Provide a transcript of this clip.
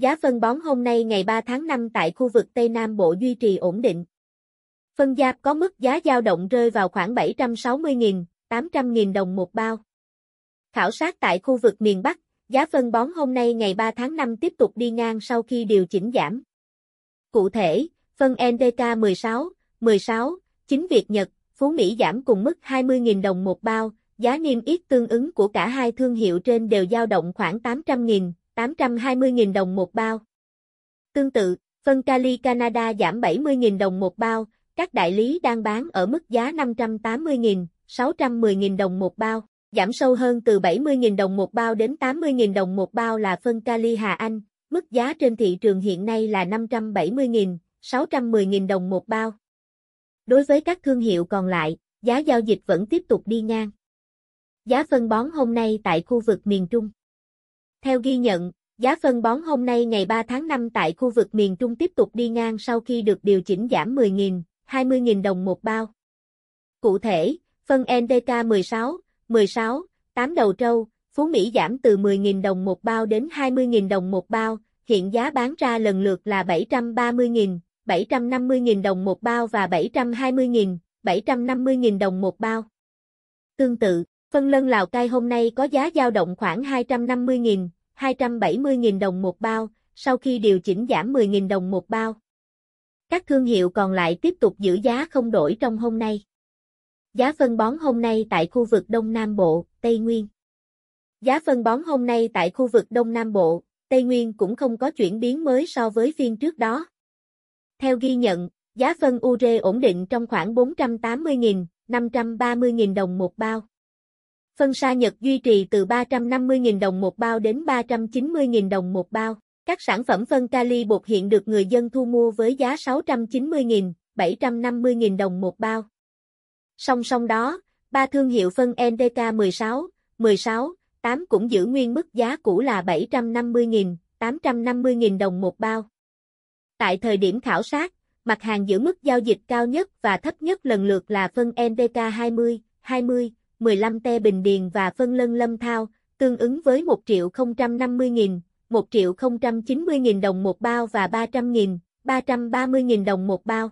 Giá phân bón hôm nay ngày 3 tháng 5 tại khu vực Tây Nam Bộ duy trì ổn định. Phân giáp có mức giá dao động rơi vào khoảng 760.000, 800.000 đồng một bao. Khảo sát tại khu vực miền Bắc, giá phân bón hôm nay ngày 3 tháng 5 tiếp tục đi ngang sau khi điều chỉnh giảm. Cụ thể, phân NDK 16, 16, chính Việt Nhật, Phú Mỹ giảm cùng mức 20.000 đồng một bao, giá niêm yết tương ứng của cả hai thương hiệu trên đều dao động khoảng 800.000, 820.000 đồng một bao. Tương tự, phân Cali Canada giảm 70.000 đồng một bao, các đại lý đang bán ở mức giá 580.000, 610.000 đồng một bao. Giảm sâu hơn từ 70.000 đồng một bao đến 80.000 đồng một bao là phân Cali Hà Anh, mức giá trên thị trường hiện nay là 570.000, 610.000 đồng một bao. Đối với các thương hiệu còn lại, giá giao dịch vẫn tiếp tục đi ngang. Giá phân bón hôm nay tại khu vực miền Trung theo ghi nhận, giá phân bón hôm nay ngày 3 tháng 5 tại khu vực miền Trung tiếp tục đi ngang sau khi được điều chỉnh giảm 10.000, 20.000 đồng một bao. Cụ thể, phân NDK 16, 16, 8 đầu trâu, Phú Mỹ giảm từ 10.000 đồng một bao đến 20.000 đồng một bao, hiện giá bán ra lần lượt là 730.000, 750.000 đồng một bao và 720.000, 750.000 đồng một bao. Tương tự Phân lân Lào Cai hôm nay có giá dao động khoảng 250.000, 270.000 đồng một bao, sau khi điều chỉnh giảm 10.000 đồng một bao. Các thương hiệu còn lại tiếp tục giữ giá không đổi trong hôm nay. Giá phân bón hôm nay tại khu vực Đông Nam Bộ, Tây Nguyên. Giá phân bón hôm nay tại khu vực Đông Nam Bộ, Tây Nguyên cũng không có chuyển biến mới so với phiên trước đó. Theo ghi nhận, giá phân ure ổn định trong khoảng 480.000, 530.000 đồng một bao phân sa Nhật duy trì từ 350.000 đồng một bao đến 390.000 đồng một bao. Các sản phẩm phân kali bột hiện được người dân thu mua với giá 690.000, 750.000 đồng một bao. Song song đó, ba thương hiệu phân NDK 16, 16, 8 cũng giữ nguyên mức giá cũ là 750.000, 850.000 đồng một bao. Tại thời điểm khảo sát, mặt hàng giữ mức giao dịch cao nhất và thấp nhất lần lượt là phân NDK 20, 20, 15 te bình điền và phân lân lâm thao, tương ứng với 1 triệu 050 nghìn, 1 triệu 090 nghìn đồng một bao và 300.000, 330 nghìn đồng một bao.